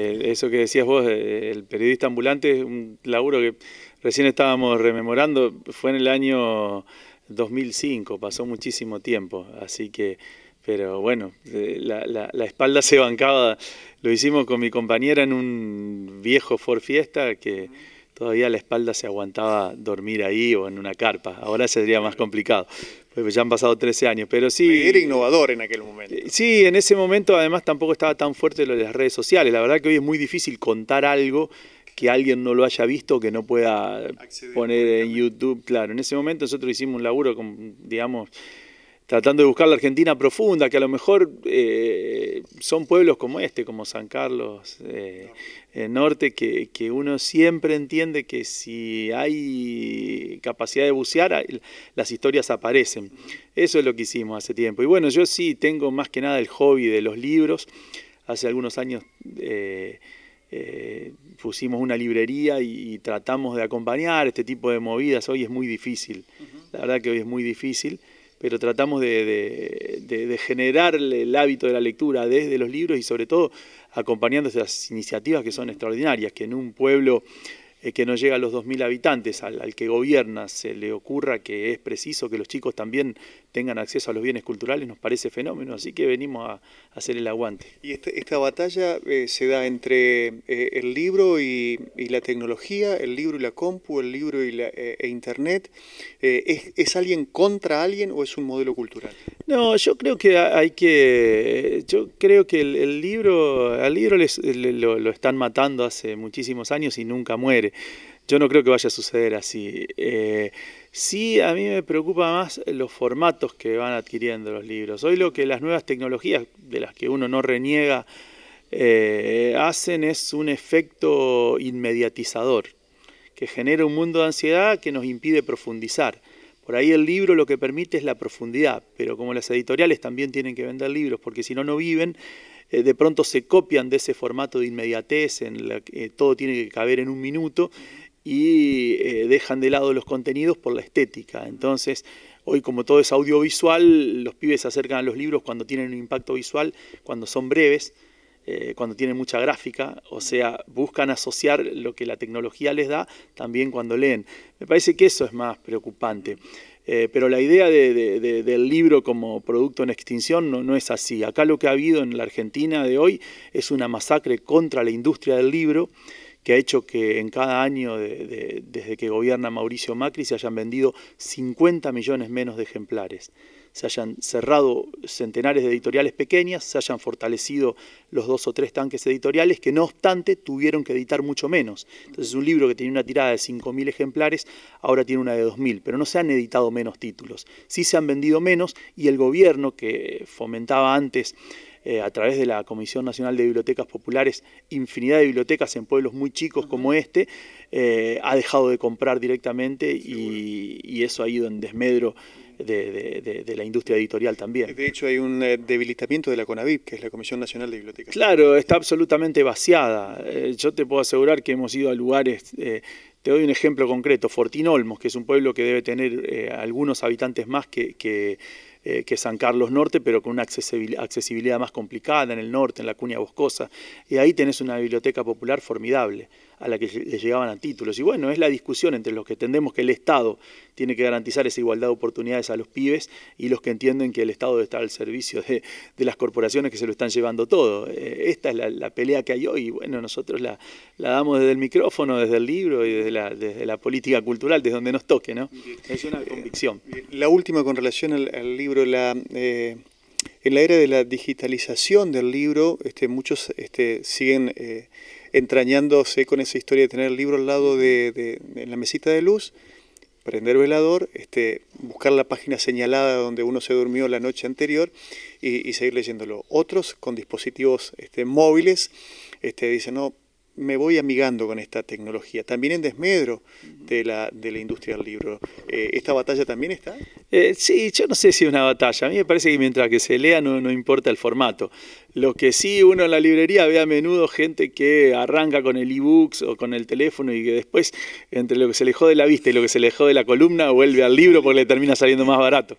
Eh, eso que decías vos, eh, el periodista ambulante, un laburo que recién estábamos rememorando, fue en el año 2005, pasó muchísimo tiempo, así que, pero bueno, eh, la, la, la espalda se bancaba, lo hicimos con mi compañera en un viejo Ford Fiesta que todavía la espalda se aguantaba dormir ahí o en una carpa. Ahora sería más complicado, ya han pasado 13 años, pero sí... Era innovador en aquel momento. Eh, sí, en ese momento además tampoco estaba tan fuerte lo de las redes sociales. La verdad que hoy es muy difícil contar algo que alguien no lo haya visto, que no pueda poner en YouTube. Claro, en ese momento nosotros hicimos un laburo, con, digamos tratando de buscar la Argentina profunda, que a lo mejor eh, son pueblos como este, como San Carlos eh, eh, Norte, que, que, uno siempre entiende que si hay capacidad de bucear, las historias aparecen. Eso es lo que hicimos hace tiempo. Y bueno, yo sí tengo más que nada el hobby de los libros. Hace algunos años pusimos una librería y, tratamos de acompañar este tipo de movidas. Hoy es muy difícil, la verdad que hoy es muy difícil pero tratamos de, generarle generar el hábito de la lectura desde los libros y sobre todo acompañando esas iniciativas que son extraordinarias, que en un pueblo eh, que no llega a los 2.000 habitantes, al que gobierna, se le ocurra que es preciso que los chicos también tengan acceso a los bienes culturales nos parece fenómeno, así que venimos a, hacer el aguante. ¿Y este, esta, batalla eh, se da entre eh, el libro y, la tecnología, el libro y la compu, el libro y la, eh, e Internet? ¿es, alguien contra alguien o es un modelo cultural? No, yo creo que hay que. Yo creo que el, libro. Al libro lo, están matando hace muchísimos años y nunca muere. Yo no creo que vaya a suceder así. Sí, a mí me preocupa más los formatos que van adquiriendo los libros. Hoy lo que las nuevas tecnologías, de las que uno no reniega, eh, hacen es un efecto inmediatizador, que genera un mundo de ansiedad que nos impide profundizar. Por ahí el libro lo que permite es la profundidad, pero como las editoriales también tienen que vender libros, porque si no, no viven, eh, de pronto se copian de ese formato de inmediatez, en la que eh, todo tiene que caber en un minuto, y eh, dejan de lado los contenidos por la estética. Entonces, hoy como todo es audiovisual, los pibes se acercan a los libros cuando tienen un impacto visual, cuando son breves, eh, cuando tienen mucha gráfica, o sea, buscan asociar lo que la tecnología les da también cuando leen. Me parece que eso es más preocupante. Eh, pero la idea del libro como producto en extinción no, es así. Acá lo que ha habido en la Argentina de hoy es una masacre contra la industria del libro que ha hecho que en cada año desde que gobierna Mauricio Macri se hayan vendido 50 millones menos de ejemplares se hayan cerrado centenares de editoriales pequeñas, se hayan fortalecido los dos o tres tanques editoriales que no obstante tuvieron que editar mucho menos. Entonces un libro que tenía una tirada de 5.000 ejemplares ahora tiene una de 2.000, pero no se han editado menos títulos, sí se han vendido menos y el gobierno que fomentaba antes eh, a través de la Comisión Nacional de Bibliotecas Populares, infinidad de bibliotecas en pueblos muy chicos como este, eh, ha dejado de comprar directamente y, eso ha ido en desmedro de, la industria editorial también. De hecho, hay un eh, debilitamiento de la CONAVIP, que es la Comisión Nacional de Bibliotecas. Claro, está absolutamente vaciada. yo te puedo asegurar que hemos ido a lugares... Te doy un ejemplo concreto, Fortín Olmos, que es un pueblo que debe tener algunos habitantes más que, eh, que San Carlos Norte, pero con una accesibilidad más complicada en el norte, en la cuña boscosa. Y ahí tenés una biblioteca popular formidable a la que le llegaban a títulos. Y bueno, es la discusión entre los que entendemos que el Estado tiene que garantizar esa igualdad de oportunidades a los pibes y los que entienden que el Estado debe estar al servicio de, las corporaciones que se lo están llevando todo. Eh, esta es la, pelea que hay hoy y bueno, nosotros la, la, damos desde el micrófono, desde el libro y desde la, política cultural, desde donde nos toque, ¿no? Es una convicción. La última con relación al, libro, la... Eh, en la era de la digitalización del libro, este, muchos este, siguen eh, entrañándose con esa historia de tener el libro al lado de, en la mesita de luz, prender velador, este, buscar la página señalada donde uno se durmió la noche anterior y, seguir leyéndolo. Otros con dispositivos móviles dicen, no, me voy amigando con esta tecnología, también en desmedro de la, de la industria del libro. Eh, ¿Esta batalla también está? Eh, sí, yo no sé si es una batalla. A mí me parece que mientras que se lea no, no importa el formato. Lo que sí uno en la librería ve a menudo gente que arranca con el e-books o con el teléfono y que después entre lo que se le de la vista y lo que se le de la columna vuelve al libro porque le termina saliendo más barato.